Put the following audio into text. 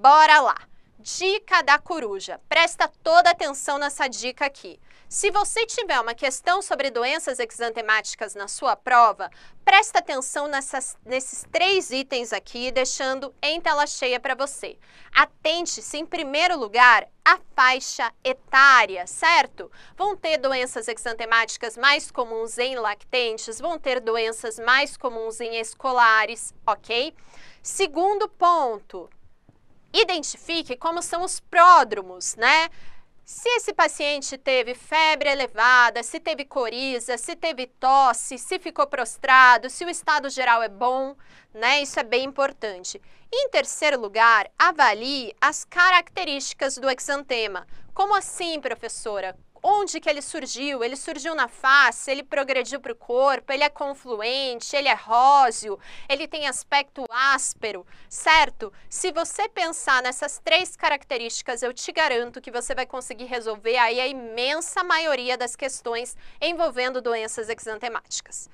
Bora lá! Dica da coruja. Presta toda atenção nessa dica aqui. Se você tiver uma questão sobre doenças exantemáticas na sua prova, presta atenção nessas, nesses três itens aqui, deixando em tela cheia para você. Atente-se, em primeiro lugar, à faixa etária, certo? Vão ter doenças exantemáticas mais comuns em lactentes, vão ter doenças mais comuns em escolares, ok? Segundo ponto, identifique como são os pródromos, né? Se esse paciente teve febre elevada, se teve coriza, se teve tosse, se ficou prostrado, se o estado geral é bom, né? Isso é bem importante. Em terceiro lugar, avalie as características do exantema. Como assim, professora? onde que ele surgiu? Ele surgiu na face, ele progrediu para o corpo, ele é confluente, ele é róseo, ele tem aspecto áspero, certo? Se você pensar nessas três características, eu te garanto que você vai conseguir resolver aí a imensa maioria das questões envolvendo doenças exantemáticas.